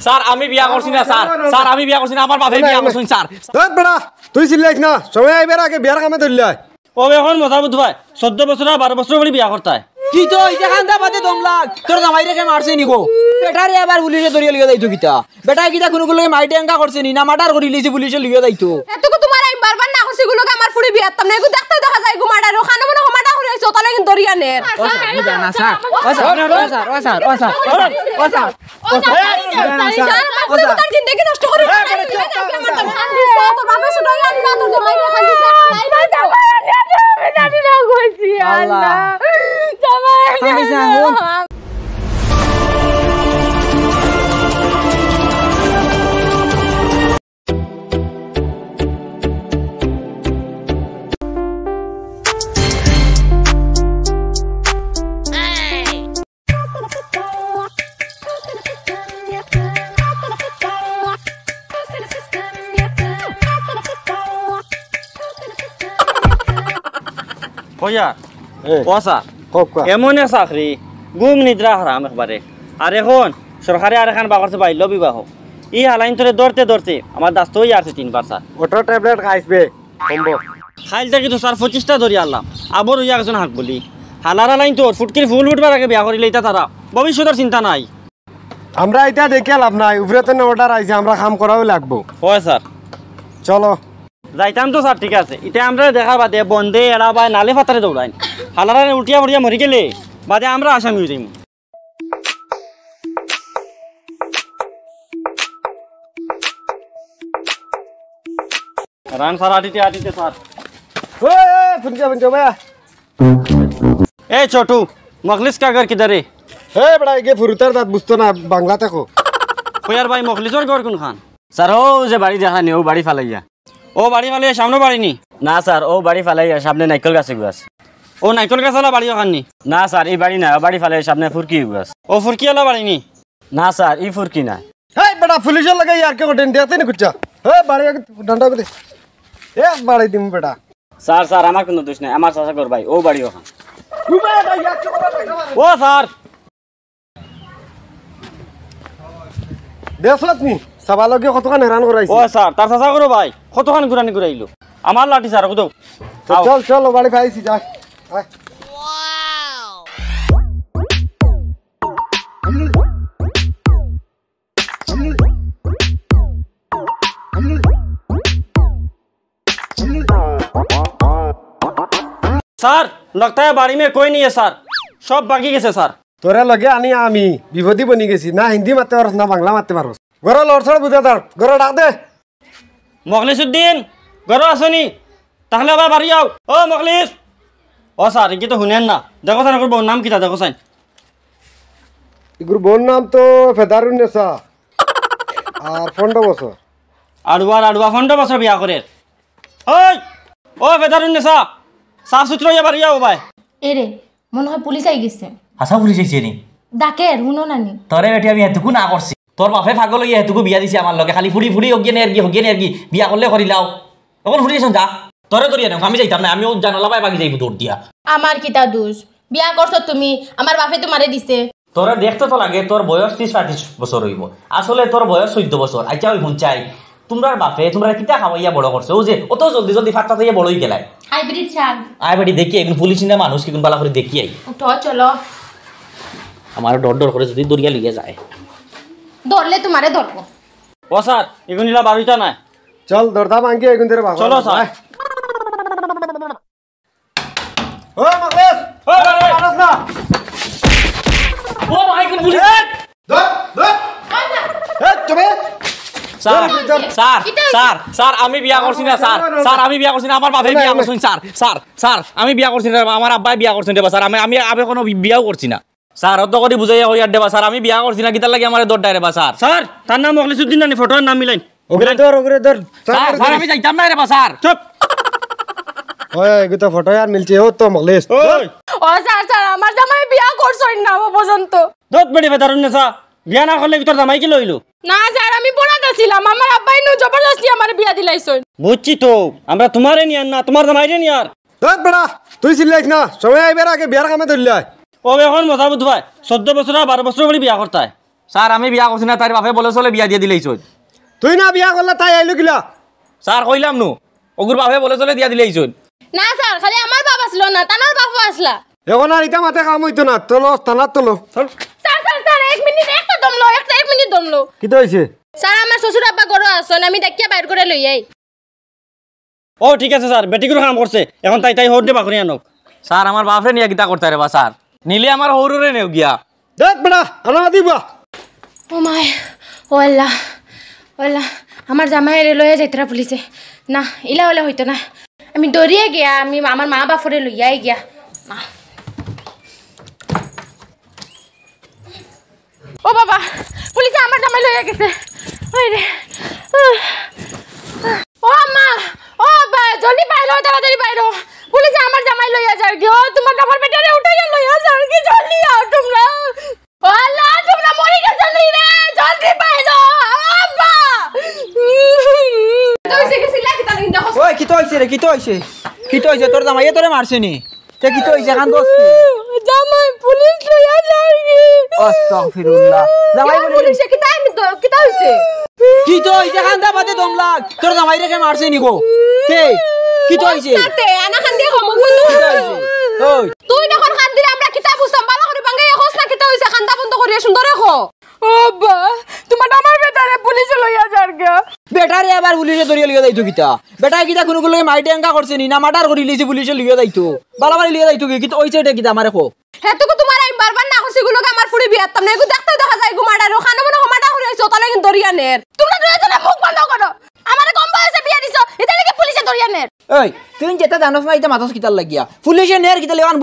Sir, I'm a biya korsina sir. Sir, I'm a biya korsina. Amar baafey biya korsina sir. Don't bada. Tu is illa ekna. Chowey aibera ke biya ra kame tu illa. Oh, ekhon mazhab udhva. Soddo basura, bar basura bolii biya kortai. কি তো ইটা খান্দা পাতে দম লাগ তোর জামাই রেখে মারছে নিকো বেটারে আবার পুলিশে ধরিয়ে লিয়ে যাইতো কিতা বেটা কিতা কোনো গুলো মাইটে এঙ্কা করছে নি না মার্ডার করে লিয়েছে পুলিশে লিয়ে যাইতো এতকো তোমার এই বারবার না করছে গুলো আমার ফুড়ি বিয়াত তাম নাই দেখতে দেখা যায় গুমাডার ওখানে মনে গুমাডা হয়ে যাইছো তাহলে কিন্তু ধরিয়া নে ও স্যার না তোর আল্লাহ 哎呀！哎。可以啊，哎，我是。এমনে চাকরি গুম নিদ্রা হারাম একবারে আর এখন সরকারে আর এখন বাগার বাইল বিবাহ ই হালাইন ধরে ধরতে ধরতে আমার দাস্ত হয়ে আসছে তিনবার স্যার ওটা ট্যাবলেট খাইছবে খাইল থাকি তো স্যার পঁচিশটা ধরি আনলাম আবার ওই একজন হাঁক বলি হালার হালাইন তোর ফুটকির ফুল উঠবার আগে বিয়া করিলে এটা তারা ভবিষ্যতের চিন্তা নাই আমরা এটা দেখে লাভ নাই উপরে তো অর্ডার আইছে আমরা কাম করাও লাগবো হয় স্যার চলো যাইতাম তো স্যার ঠিক আছে এটা আমরা দেখা বাদে বন্ধে এরা বা নালে ফাতারে দৌড়াই হালারা উল্টিয়া ফুটিয়া মরি গেলে বাদে আমরা আসামি হয়ে যাইম রান স্যার আটিতে আটিতে স্যার ए छोटू मखलिस का घर किधर है ए बड़ा ये फुरुतर दाद बुझतो ना बांग्ला तक हो यार भाई मखलिस और गौर खान सर हो जे बाड़ी जहानी हो बाड़ी फालैया ও বাড়ি ফালে সামনে বাড়িনি না স্যার ও বাড়ি ফালে সামনে নাইকল গাছে গুয়াছে ও নাইকল গাছ হলো বাড়ি ওখাননি না স্যার এই বাড়ি না ও বাড়ি ফালে সামনে ফুরকি গুয়াছে ও ফুরকি হলো বাড়িনি না স্যার ই ফুরকি না হেই বেটা পুলিশের লাগে আর কেউ ডেন দেখাতে না কুচ্ছা বাড়ি ডান্ডা করে এ বাড়ি দিম বেটা স্যার স্যার আমার কোনো দোষ নাই আমার চাচা কর ভাই ও বাড়ি ওখান ও স্যার নি চাবালকে কতখান হেরান করাইছে ও স্যার তার চাচা করো ভাই কতখান ঘুরানি ঘুরাইলো আমার লাঠি স্যার কোথাও চল চল বাড়ি খাইছি যাই सर लगता है बाड़ी में कोई नहीं है सर सब बाकी তোরা লগে আনি আমি বিভূতি বনি গেছি না হিন্দি মারতে পারস না বাংলা মারতে পারস ঘৰৰ লৰচৰ বুজা তাৰ ঘৰৰ ডাক দে মখলিছুদ্দিন ঘৰৰ আছনি তাহলে আবার বাড়ি যাও ও মখলিস ও স্যার কি তো শুনেন না দেখো স্যার বউর নাম কিটা দেখো সাইন এগুর বউর নাম তো ফেদারুন আর ফন্ড বছর আড়ুয়ার আড়ুয়া ফন্ড বছর বিয়া করে ওই ও ফেদারুন নেসা সাফ সুতরো ইয়া বাড়ি যাও ভাই এরে মনে হয় পুলিশ আই গেছে হাসা আচ্ছা, পুলিশ আইছে নি ডাকে রুনো নানি তরে বেটি আমি এতক্ষণ না করছি তোর বাপে ফাগল হইয়া হেতুকু বিয়া দিছে আমার লগে খালি ফুড়ি ফুড়ি হগিয়ে নেয়ার হগিয়ে নেয়ার বিয়া করলে করি করিলাও ফুড়ি ফুড়িয়েছেন যা তোরে ধরিয়া নেব আমি যাইতাম না আমিও জানালা বাই বাকি যাইব দৌড় দিয়া আমার কিতা দোষ বিয়া করছো তুমি আমার বাপে তোমারে দিছে তোরা দেখতে তো লাগে তোর বয়স ত্রিশ আটত্রিশ বছর হইব আসলে তোর বয়স চোদ্দ বছর আচ্ছা ওই চাই তোমরা বাপে তোমরা কিতা খাওয়াইয়া বড় করছো যে অত জলদি জলদি ফাটটা দিয়ে বড়ই গেলাই হাইব্রিড শাক আই বেটি দেখি এখন পুলিশ না মানুষ কি কোন বালা করে দেখি আই চলো আমার ডর ডর করে যদি দরিয়া লিয়ে যায় ধরলে তোমারে ধরবো ও স্যার এগুনিলা বারুইটা নাই চল দরদা ভাঙ্গি এগুন ধরে চলো স্যার আমি বিয়া করছি না আমি বিয়া আমার বিয়া আমি বিয়া আব্বাই বিয়া করছেন আমি আমি কোনো বিয়াও করছি না স্যার অত করে বুঝাইয়া হইয়ার দেবা স্যার আমি বিয়া করছি না কিতার লাগে আমার দর ডাইরে বা স্যার স্যার তার নাম মখলিসুদ্দিন নানি ফটোর নাম মিলাইন ওগরে দর ওগরে দর স্যার স্যার আমি যাইতাম না রে বা স্যার চুপ ওই গুতা ফটো আর মিলছে ও তো মখলিস ও স্যার স্যার আমার জামাই বিয়া করছইন না ও পর্যন্ত দত বেড়ি বেদারুন না স্যার বিয়া না করলে ভিতর জামাই কি লইলো না স্যার আমি পড়াতে ছিলাম আমার আব্বাই নো জবরদস্তি আমার বিয়া দিলাইছইন বুঝছি তো আমরা তোমারে নিয়ান না তোমার জামাইরে নিয়ার দত বেড়া তুই চিল্লাইছ না সবাই আইবার আগে বিয়ার কামে ধরলাই ও এখন মজা বুধ ভাই চোদ্দ বছর আর বারো বছর বলে বিয়া করতায় স্যার আমি বিয়া করছি না তার বাপে বলে চলে বিয়া দিয়ে দিলেই চল তুই না বিয়া করলে তাই আইলো কিলা স্যার কইলাম নু ওগুর বাপে বলে চলে দিয়া দিলেই চল না স্যার খালি আমার বাপ আসলো না তানার বাপও আসলা এখন আর ইটা মাথা কাম হইতো না তোলো থানার তোলো স্যার স্যার স্যার এক মিনিট একটা দমলো একটা এক মিনিট দমলো কি হইছে স্যার আমার শ্বশুর আব্বা গরো আসন আমি ডাকিয়া বাইর করে লই আই ও ঠিক আছে স্যার বেটিগুলো কাম করছে এখন তাই তাই হোক দে বাকরি আনক স্যার আমার বাপরে নিয়ে গীতা করতে রে বা স্যার নিলে আমার হরুরে নেও গিয়া দেখ বেড়া আনা দিবা ও মাই ও আল্লাহ ও আল্লাহ আমার জামাই রেলয়ে যাইতরা পুলিশে না ইলা হলে হইতো না আমি দৌড়িয়ে গিয়া আমি আমার মা বাপরে লইয়াই গিয়া মা ও বাবা পুলিশে আমার জামাই লইয়া গেছে ও মা ও জলদি বাইরো তাড়াতাড়ি বাইরো পুলিশ আমার জামাই লইয়া যার কি ও তোমার ডাবার বেটারে উঠাইয়া লইয়া যার কি জলদি আও তোমরা ও তোমরা মরে গেছ নি রে জলদি বাইরো আব্বা তুই কি সিলা কি তানি দেখো ওই কি তো হইছে রে কি তো হইছে কি তো হইছে তোর জামাই তোরে মারছে নি তে কি তো হইছে কান দোস্ত জামাই পুলিশ লইয়া যার কি আস্তাগফিরুল্লাহ জামাই পুলিশে কি তাই কি তো হইছে কি তো হইছে খান্দা বাদে দম তোর জামাই রেখে মারছে নিকো কে কি তো হইছে আনা ওই তুই আমরা করে হস না হইছে খান্দা বন্ধ সুন্দর রাখো ও বা তোমার আমার বেটারে পুলিশে লইয়া যার বেটারে আবার পুলিশে ধরিয়ে যাইতো কিতা বেটা কিতা কোনো কোনো মাইটে এঙ্কা করছে নি না মার্ডার করে লিয়েছে পুলিশে যাইতো ভালো ভালো যাইতো কি ওইছে এটা কিতা আমারে কো হ্যাঁ তো তোমার আমি বারবার না করছে গুলোকে আমার ফুড়ে বিয়াত তামনে দেখতে দেখা যায় গো দরিয়া নের তোমরা দুজনে মুখ বন্ধ করো আমারে কম বয়সে বিয়ে দিছো এটা নাকি পুলিশে তুই যেটা না এটা মাথাস কিতাল লাগিয়া পুলিশে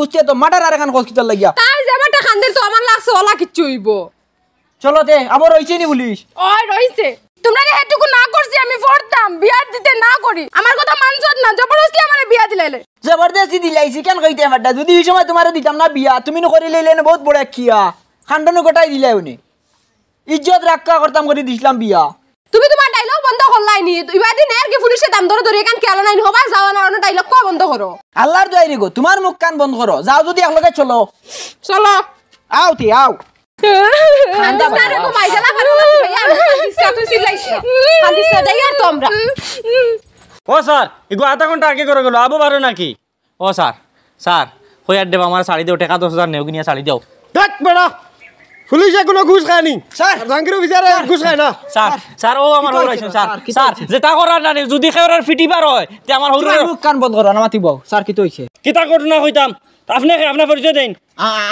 বুঝতে তো মার্ডার আর এখন কিতাল লাগিয়া তাই তো আমার লাগছে ওলা কিচ্ছু হইব চলো তে রইছে নি পুলিশ ওই রইছে তোমরা না করছি আমি পড়তাম বিয়া দিতে না করি আমার কথা মানছো না জবরদস্তি আমার বিয়া দিলাইলে জবরদস্তি দিলাইছি কেন কইতে আমারটা যদি এই সময় তোমারে দিতাম না বিয়া তুমি করি বহুত বড় কিয়া খান্ডন কটাই দিলাই উনি ইজ্জত রাখা করতাম করে দিছিলাম বিয়া তুমি তোমার ডাইলগ বন্ধ করলাই নি এবার দিন আর কি পুলিশে দাম ধরে ধরে কেন কেলা নাই হবা যাও না অন্য ডাইলগ কো বন্ধ করো আল্লাহর দয়াই রে গো তোমার মুখ কান বন্ধ করো যাও যদি একলগে চলো চলো আও তি আও ও স্যার এগো আধা ঘন্টা আগে করে গেল আবো পারো নাকি ও স্যার স্যার হইয়ার দেব আমার শাড়ি দেও টাকা দশ হাজার নেও কিনিয়া শাড়ি দেও দেখ বেড়া পুলিশে কোনো ঘুষ খায়নি জাহাঙ্গীর বিচারে ঘুষ খায় না স্যার স্যার ও আমার হরাইছেন স্যার স্যার যেটা করার না যদি খেয়ার ফিটিবার হয় তে আমার হরাই মুখ কান বন্ধ করো আমাতি বউ স্যার কি তৈছে কিতা ঘটনা কইতাম আপনাকে আপনার পরিচয় দেন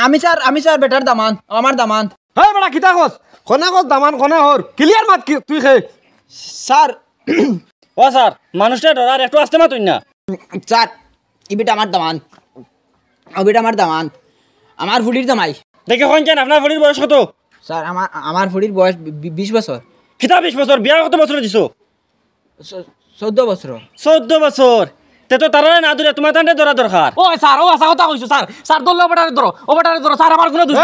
আমি স্যার আমি স্যার বেটার দামান আমার দামান হ্যাঁ বেটা কিতা কস কনা কস দামান কনা হর ক্লিয়ার মাত তুই খে স্যার ও স্যার মানুষটা ডরার একটু আসতে মা তুই না স্যার ইবিটা আমার দামান অবিটা আমার দামান আমার ফুটির দামাই দেখে কইছেন আপনার ফুড়ির বয়স কত স্যার আমার আমার ফুড়ির বয়স বিশ বছর কিতা বিশ বছর বিয়া কত বছর দিছো চোদ্দ বছর চোদ্দ বছর তে তো তারা না ধরে তোমার তান্ডে ধরা দরকার ও স্যার ও আসা কথা কইছো স্যার স্যার দল ওটারে ধরো ওটারে ধরো স্যার আমার কোনো দোষ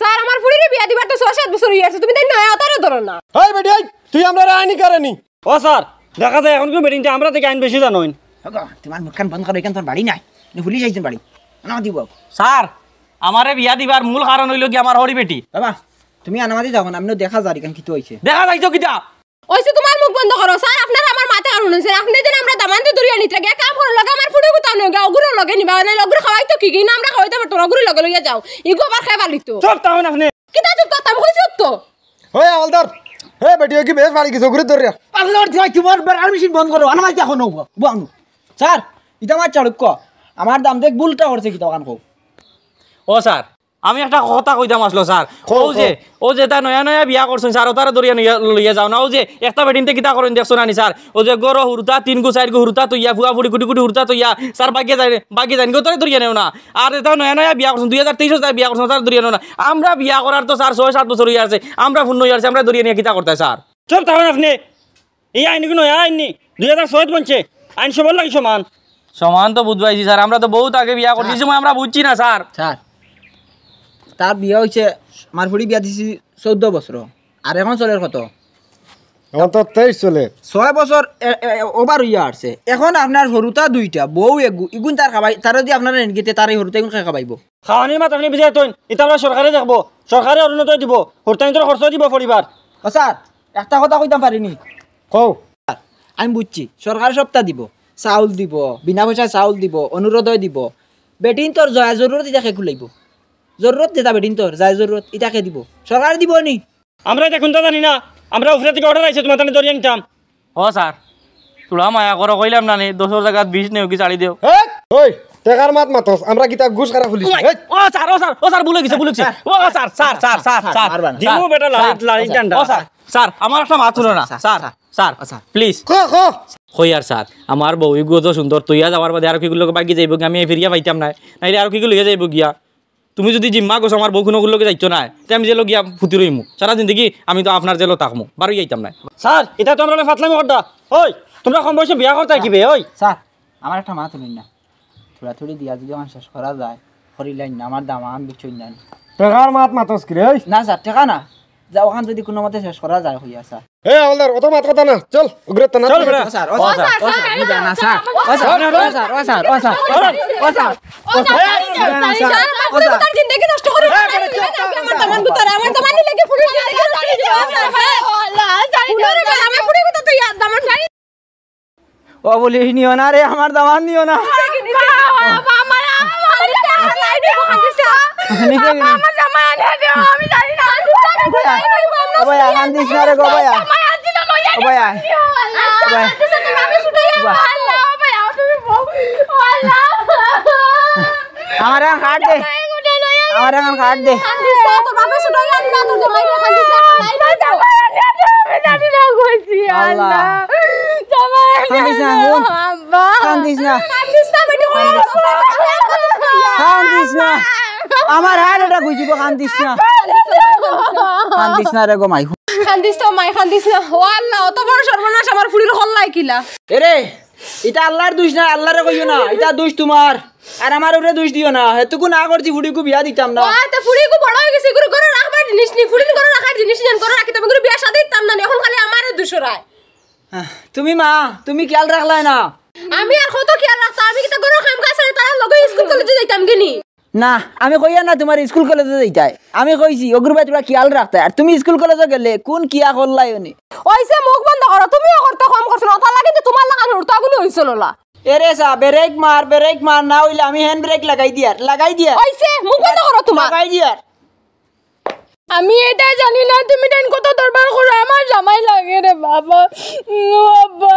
স্যার আমার ফুড়ির বিয়া দিবার তো ছয় সাত বছর আছে তুমি তাই না ওটারে ধরো না ওই বেটি তুই আমরা আইনি কারণি ও স্যার দেখা যায় এখন কি বেটিনটা আমরা থেকে আইন বেশি জানোইন তোমার মুখখান বন্ধ করো এখান তোর বাড়ি নাই পুলিশ আইছেন বাড়ি না দিব স্যার আমারে বিয়া দিবার মূল কারণ হইল কি আমার হরি বেটি বাবা তুমি আনামাদি যাও না আমি দেখা যাই কেন কিতো হইছে দেখা যাইছো কিতা ওইসে তোমার মুখ বন্ধ করো স্যার আপনার আমার মাথা কারণ হইছে আপনি যেন আমরা দামান তো দূরিয়া নিতে গে কাম করো লাগা আমার ফুটে কোথাও নগে অগুরো লগে নিবা না মানে অগুরো খাওয়াই তো কি কি না আমরা খাওয়াইতে পারতো অগুরো লগে লইয়া যাও ইগো আবার খাই লিতো চুপ তাও না আপনি কিতা চুপ তাও কইছো তো ওই আলদার হে বেটিও কি বেশ বাড়ি কিছু অগুরো দরিয়া আলদার তুই তোমার বেড়ার মেশিন বন্ধ করো আনামাদি দেখো নও বানু স্যার ইটা আমার চাড়ুক আমার দাম দেখ বুলটা হচ্ছে কি দোকান কো ও স্যার আমি একটা কথা দাম আসলো স্যার ও যে ও যে তা নয়া নয়া বিয়া করছেন স্যার ও তারা দরিয়া লইয়া যাও না ও যে একটা তে কিতা করেন দেখছো নানি স্যার ও যে গরো হুরতা তিন গু চার গু হুরতা তুইয়া ফুয়া ফুড়ি কুটি কুটি হুরতা তুইয়া স্যার বাকি যাই বাকি যাই গো তারা দরিয়া নেও না আর এটা নয়া নয়া বিয়া করছেন দুই হাজার তেইশও তার বিয়া করছেন তারা দরিয়া নেও না আমরা বিয়া করার তো স্যার ছয় সাত বছর হইয়া আছে আমরা ফোন নইয়া আছে আমরা দরিয়া নিয়ে কিতা করতে স্যার চল তাহলে আপনি এই আইন কি নয়া আইনি দুই হাজার ছয় বনছে আইন সবার লাগে সমান সমান তো বুঝবাইছি স্যার আমরা তো বহুত আগে বিয়া করছি হ্যাঁ। সময় আমরা বুঝছি না স্যার স্যার তার বিয়ে হয়েছে মারফুড়ি বিয়া দিছি চোদ্দ বছর আর এখন চলে কত এখন তো তেইশ চলে ছয় বছর ওভার হইয়া আছে এখন আপনার সরুতা দুইটা বউ এগু ইগুন তার খাবাই তার যদি আপনার এনগিতে তার সরুতা এগুন খাবাইব খাওয়ানির মাত আপনি বুঝাই তৈন এটা আমরা সরকারে দেখবো সরকারে অরুণোদয় দিব সরকারিন্তর খরচ দিব পরিবার স্যার একটা কথা কইতাম পারিনি কও আমি বুঝছি সরকার সপ্তাহ দিব চাউল দিব বিনা পয়সায় চাউল দিব অনুরোধয় দিব বেটিন তোর জয়া জরুরি দেখে খুলাইব জরুরত যেটা বেটিন তোর যাই জরুরত এটাকে দিব সরকার দিব নি আমরা এটা খুনতা জানি না আমরা উপরে থেকে অর্ডার আইছে তোমার তাহলে দরিয়ে নিতাম ও স্যার তোরা মায়া করো কইলাম না নি দশর জায়গা বিশ নেও কি চাড়ি দেও ওই টেকার মাত মাত আমরা গিতা ঘুষ করা ফুলিছি ও স্যার ও স্যার ও স্যার ভুলে গেছে ভুলে গেছে ও sir sir sir sir sir দিমু বেটা লাইট লাইট ডান্ডা ও স্যার স্যার আমার একটা মাত শুনো না স্যার স্যার স্যার প্লিজ কো কো হই আর স্যার আমার বউই গো তো সুন্দর তুই আজ আমার বাদে আর কি গুলো বাকি যাইব আমি ফিরিয়া পাইতাম না নাইলে আর কি কিগুলো যাইব গিয়া তুমি যদি জিম্মা গোস আমার বৌখুনগুলোকে যাইতো না তে আমি জেলো গিয়া ফুটি রইম সারা জিন্দগি আমি তো আপনার জেলো তাকমু বারো যাইতাম না স্যার এটা তো আমরা মানে ফাতলামি করতা ওই তোমরা কম বয়সে বিয়া করতে কি ওই স্যার আমার একটা মা তুলিন না থোড়া থুড়ি দিয়া যদি আমার শেষ করা যায় লাইন না আমার দাম আমি বিচুই না টেকার মাত মাতস রে না স্যার টেকা না যা ওখান যদি কোনো মতে শেষ করা যায় হইয়া স্যার এ আলদার অত মাত কথা না চল উগ্রত না চল স্যার ও স্যার ও বলি নিও না রে আমার দামান নিও না আমার Apa ya? Apa ya? Nanti gue apa ya? Apa ya? Apa ya? ya. Apa ya? ya, ya, ya, ya, ya, ya, কান্দিস না রে গো মাই তো মাই না ও আল্লাহ অত বড় সর্বনাশ আমার ফুলির এরে এটা আল্লাহর দোষ না আল্লাহরে কইও না এটা দোষ তোমার আর আমার উপরে দোষ দিও না হেতুকু না করছি ফুড়িকু বিয়া দিতাম না আ তা ফুড়িকু বড় হয়ে গেছে গুরু করে রাখবার জিনিস নি ফুড়ির করে রাখার জিনিস জান করে রাখি তবে গুরু বিয়া শাদি দিতাম না এখন খালি আমারে দোষ রায় তুমি মা তুমি খেয়াল রাখলাই না আমি আর কত না আমি কইয়া না তোমার স্কুল কলেজে যাইতাই আমি কইছি অগ্রবাই ভাই তোরা খেয়াল রাখতাই আর তুমি স্কুল কলেজে গেলে কোন কিয়া করলাই উনি ওইসে মুখ বন্ধ করো তুমিও করতে কম করছো ওটা লাগে যে তোমার লাগানো উড়তাগুলো হইছিল না এরে সা ব্রেক মার ব্রেক মার না হইলে আমি হ্যান্ড ব্রেক লাগাই দিয়ার লাগাই দিয়ার ওইসে মুখ বন্ধ করো তোমার লাগাই দিয়ার আমি এটা জানি না তুমি টাইম কত দরবার করো আমার জামাই লাগে রে বাবা বাবা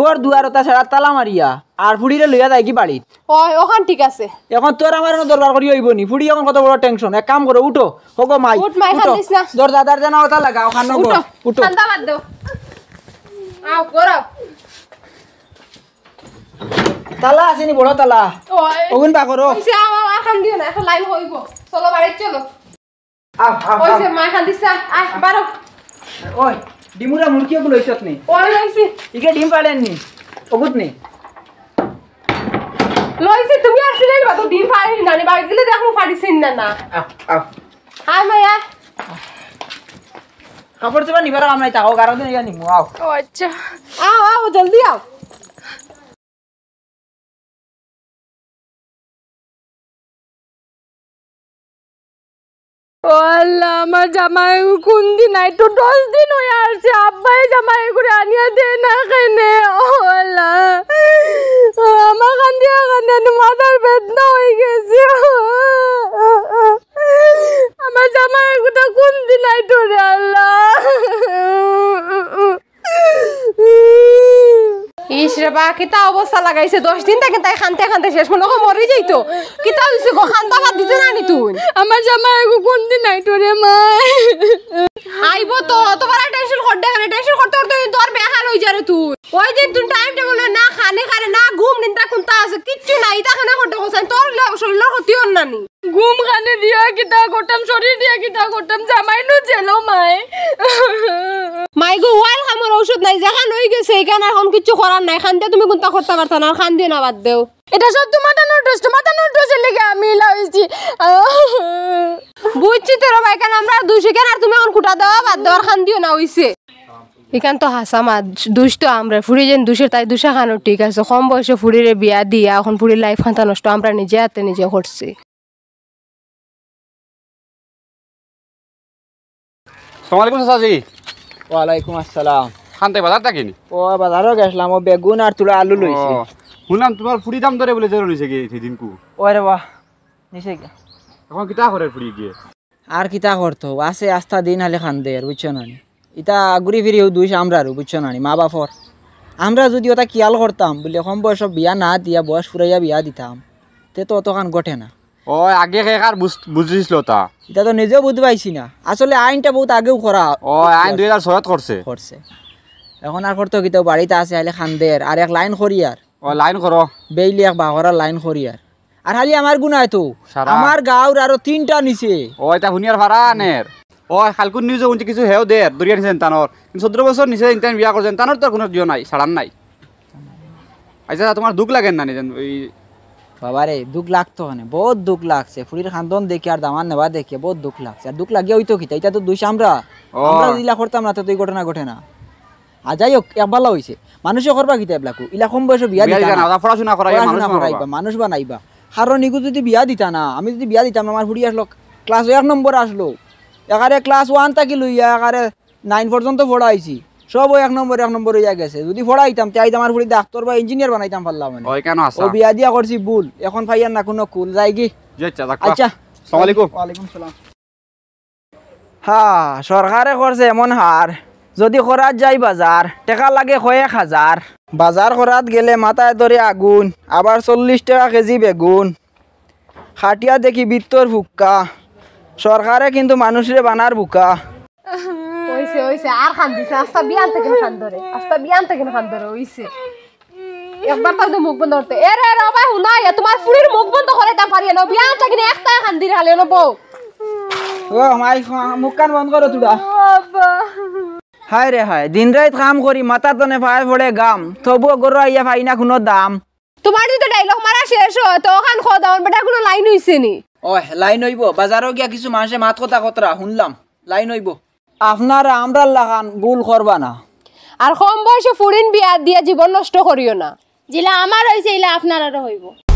গড় দুয়ারতা ছাড়া তালা মারিয়া আর ফুড়িরে লইয়া যায় কি বাড়িত ওই ওখান ঠিক আছে এখন তোর আমার এনে দরবার করি হইব নি ফুড়ি এখন কত বড় টেনশন এক কাম করো উঠো হোগো মাই উঠ দর দাদার জানা ওটা লাগা ওখান উঠো উঠো আও করো তালা আছে নি বড় তালা ওগুন পা করো কইছে আমা আখান দিও না এখন লাইন হইব চলো বাড়ি চলো আও আও কইছে মা খান দিছা আয় বারো ওই ডিমুরা মুরগিও গুলো হইছত নি ওরে ডিম পালেন নি ওগুত নি লইছি তুমি আসলে না তো ডিম পাড়ি না নি বাড়ি দিলে দেখো পাড়িছিন না না হাই মায়া কাপড় চোপড় নিবার আমরা তাও কারণ ইয়া নিমু আও আচ্ছা আও আও জলদি আও ও আল্লাহ আমার জামাই কোন দিন নাই তো দশ আব্বাই জামাই করে আনিয়া দে না কেনে ও আল্লাহ আমার কান্দিয়া কান্দিয়া মাথার বেদনা হয়ে গেছে আমার জামাই কোটা কোন দিন নাই তোরে আল্লাহ ইসরে বা কিতা অবস্থা লাগাইছে দশ দিন থেকে তাই খানতে খানতে শেষ মনে হয় মরে যাইতো কিতা হয়েছে গো খান্তা নানি তুই আমার জামা কোন নাই তোরে মা আইব তো তোমার টেনশন করতে গেলে টেনশন করতে করতে তোর বেহাল হয়ে যাবে তুই ওই দিন তুমি টাইম টেবিল না খানে খানে না ঘুম নিন্দা খুনতা আছে কিচ্ছু নাই ইতা খানে করতে কোসাই তোর শরীরের ক্ষতি হন নানি ঘুম খানে দিয়া কিতা করতাম শরীর দিয়ে কিতা করতাম জামাই নো জেলো মায় ঔষধ নাই যেখান হয়ে গেছে এখানে এখন কিছু করার নাই খান দিয়ে তুমি কোনটা করতে পারতো না খান দিয়ে না বাদ দেও এটা সব তোমার ডোজ তোমার ডোজের লেগে আমি হয়েছি বুঝছি তোর ভাই কেন আমরা দুষি কেন আর তুমি এখন কুটা দেওয়া বাদ দেওয়ার খান দিও না হইছে এখান তো হাসা মা দুষ তো আমরা ফুড়ি যেন দুষের তাই দুষা খানো ঠিক আছে কম বয়সে ফুরিরে বিয়া দিয়া এখন ফুরির লাইফ খান্তা নষ্ট আমরা নিজে হাতে নিজে করছি আসসালামাইকুম সাজি জি ওয়ালাইকুম আসসালাম শান্তি বাজার ও বাজারও গেছিলাম ও বেগুন আর আলু লইছি শুনলাম তোমার ফুড়ি দাম ধরে বলে জরুরি বাহ নিছে এখন করে ফুড়ি গিয়ে আর করতো আস্তা দিন হলে খান দে বুঝছো না ফিরি আমরা আর বুঝছো না মা বাপর আমরা যদি ওটা কিয়াল করতাম বলে বয়স বিয়া না দিয়া বয়স ফুরাইয়া বিয়া দিতাম তে তো অতখান ঘটে না ও আগে কেকার বুঝিছিল তা এটা তো নিজেও বুঝতে পাইছি না আসলে আইনটা বহুত আগেও করা ও আইন দুই হাজার ছয়ত করছে করছে এখন আর করতো কিতাও বাড়িতে আছে আইলে খান্দের আর এক লাইন করি আর ও লাইন করো বেইলি এক বাহরার লাইন করি আর আর খালি আমার গুণায় তো আমার গাঁর আরো তিনটা নিছে ও এটা হুনিয়ার ভাড়া আনের ও খালকুন নিউজ উঞ্চে কিছু হেও দে দরিয়া নিছেন তানোর কিন্তু সতেরো বছর নিছে ইন্টান বিয়া করছেন তানোর তো কোনো জিও নাই সাড়ান নাই আচ্ছা তোমার দুঃখ লাগেন না নিছেন ওই বাবারে দুঃখ লাগতো মানে বহুত দুঃখ লাগছে ফুরির খান্দন দেখি আর দামান নেবা দেখি বহুত দুঃখ লাগছে আর দুঃখ লাগিয়ে ওই তো খিতা এটা তো দুই আমরা আমরা দিলা করতাম না তো এই ঘটনা ঘটে না যাই হোক একবালা হয়েছে মানুষে করবা কিতা এবলাকু ইলা কম বয়সে বিয়া দিতা পড়াশোনা মানুষ বানাইবা কারণ ইগু যদি বিয়া দিতা না আমি যদি বিয়া দিতাম আমার ফুড়ি আসলো ক্লাস এক নম্বর আসলো একারে ক্লাস ওয়ান থাকি লইয়া একারে নাইন পর্যন্ত পড়াইছি সব এক নম্বর এক নম্বর হইয়া গেছে যদি পড়াইতাম তাই আমার ফুড়ি ডাক্তার বা ইঞ্জিনিয়ার বানাইতাম পারলাম মানে ও বিয়া দিয়া করছি ভুল এখন ফাইয়ার না কোনো কুল যাই কি আচ্ছা আসসালামু আচ্ছা। আলাইকুম সালাম হ্যাঁ সরকারে করছে এমন হার যদি খরাত যাই বাজার টেকা লাগে কয়েক হাজার বাজার খরাত গেলে মাথায় ধরে আগুন আবার চল্লিশ টাকা কেজি বেগুন খাটিয়া দেখি বিত্তর ভুক্কা সরকারে কিন্তু মানুষের বানার ভুকা ওইছে মুখ বন্ধ মুখ কান বন্ধ করো তুড়া হায় রে হায় দিন রাত কাম করি মাথা তনে ফায় পড়ে গাম তবুও গরু আইয়া পাই না কোনো দাম তোমার যদি ডাইলগ মারা শেষ হয় তো ওখান খোদ আমার বেটা কোনো লাইন হইছে নি ওহ লাইন হইব বাজারও গিয়া কিছু মানুষে মাত কথা কতরা শুনলাম লাইন হইব আপনারা আমরা লাগান ভুল করবা না আর কম বয়সে ফুরিন বিয়া দিয়া জীবন নষ্ট করিও না জিলা আমার হইছে ইলা আপনারা হইব